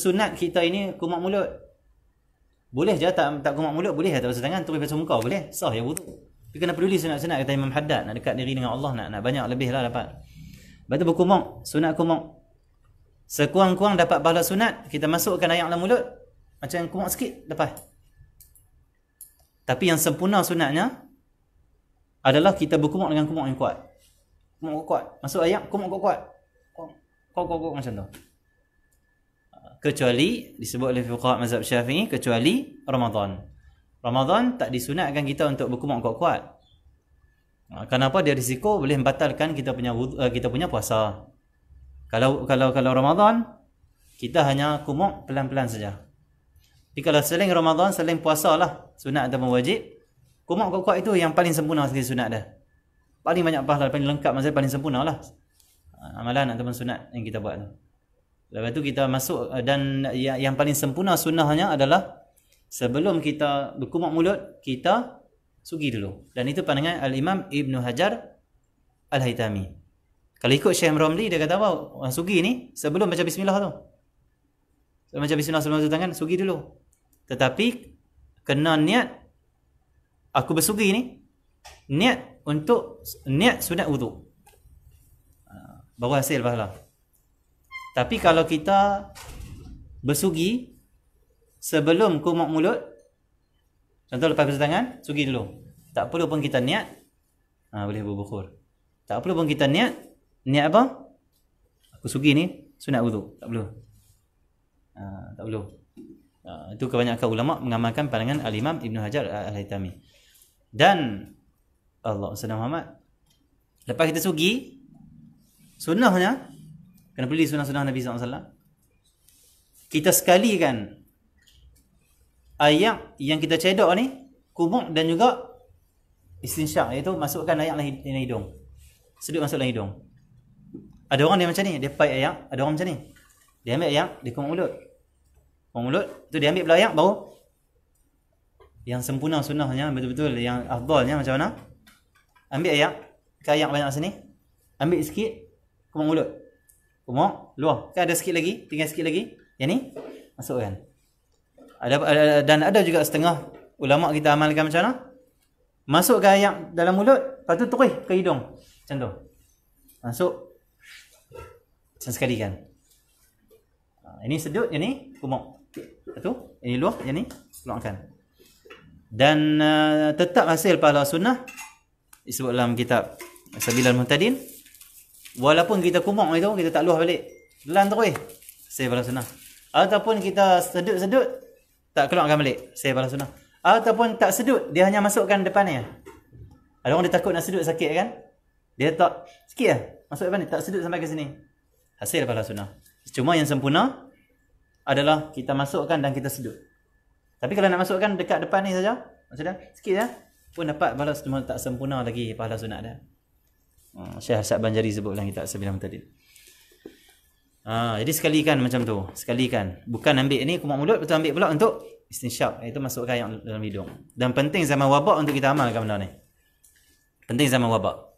sunat kita ini kumak mulut. Boleh je tak tak kumak mulut boleh tak basuh tangan terus basuh muka boleh. Sah ya wuduk. Tapi kena peduli sunat-sunat kata Imam Haddad nak dekat diri dengan Allah nak nak banyak lebih lah dapat. Baca buku berkumak sunat kumak. Sekuang-kuang dapat pahala sunat kita masukkan air dalam mulut macam yang kumak sikit lepas. Tapi yang sempurna sunatnya adalah kita berkumak dengan kumak yang kuat. Kumak kuat. Masuk air kumak kuat. Kuat kuat kuat macam tu kecuali disebut oleh fuqaha mazhab Syafi'i kecuali Ramadan. Ramadan tak disunatkan kita untuk berkumak kuat-kuat. Ah, Kenapa dia risiko boleh membatalkan kita punya ah, kita punya puasa. Kalau kalau kalau Ramadan kita hanya kumuk pelan-pelan saja. Jadi kalau selain Ramadan, selain puasa lah sunat atau wajib, kumuk kuat-kuat itu yang paling sempurna sekali sunat dah. Paling banyak pahala, paling lengkap maksudnya paling sempurna lah. Ah, amalan atau sunat yang kita buat tu. Lepas tu kita masuk eh, dan ya-, yang, paling sempurna sunnahnya adalah sebelum kita berkumak mulut, kita sugi dulu. Dan itu pandangan Al-Imam Ibn Hajar Al-Haytami. Kalau ikut Syekh Ramli, dia kata apa? Orang sugi ni sebelum baca bismillah tu. Sebelum baca bismillah sebelum masuk tangan, sugi dulu. Tetapi kena niat aku bersugi ni niat untuk niat sunat wudhu. Ah, Bawa hasil bahalah. Tapi kalau kita bersugi sebelum kumak mulut, contoh lepas bersih tangan, sugi dulu. Tak perlu pun kita niat, ha, boleh berbukur. Tak perlu pun kita niat, niat apa? Aku sugi ni, sunat wuduk. Tak perlu. Ha, tak perlu. Ha, itu kebanyakan ulama' mengamalkan pandangan Al-Imam Ibn Hajar Al-Haytami. Dan Allah SWT Lepas kita sugi Sunnahnya Kena beli sunnah-sunnah Nabi SAW. Kita sekali kan ayat yang kita cedok ni, kubuk dan juga istinsyak. Iaitu masukkan ayat dalam hidung. Sedut masuk dalam hidung. Ada orang dia macam ni. Dia pahit ayat. Ada orang macam ni. Dia ambil ayat, dia kubuk mulut. Kubuk mulut. tu dia ambil pula ayat, baru yang sempurna sunnahnya, betul-betul yang afdalnya macam mana? Ambil ayat. Kayak banyak sini. Ambil sikit, kubuk mulut umum luar kan ada sikit lagi tinggal sikit lagi yang ni masuk kan ada, ada dan ada juga setengah ulama kita amalkan macam mana masukkan ayam dalam mulut lepas tu terus ke hidung macam tu masuk macam sekali kan ha, ini sedut yang ni umum lepas tu ini luar yang ni keluarkan dan uh, tetap hasil pahala sunnah disebut dalam kitab Sabilan Muntadin Walaupun kita kumak itu kita tak luah balik. Lan terus. Saya balas sunnah. Ataupun kita sedut-sedut tak keluarkan balik. Saya balas sunnah. Ataupun tak sedut dia hanya masukkan depan ya. Ada orang dia takut nak sedut sakit kan? Dia tak sikit ya? Masuk depan ni tak sedut sampai ke sini. Hasil balas sunnah. Cuma yang sempurna adalah kita masukkan dan kita sedut. Tapi kalau nak masukkan dekat depan ni saja, maksudnya sikit ya pun dapat balas cuma tak sempurna lagi pahala sunat dia. Ah, Syekh Asad Banjari sebut dalam kitab sebilang tadi. Ha, ah, jadi kan macam tu. sekali kan. Bukan ambil ni kumat mulut, betul ambil pula untuk istinsyap. Itu masukkan yang dalam hidung. Dan penting zaman wabak untuk kita amalkan benda ni. Penting zaman wabak.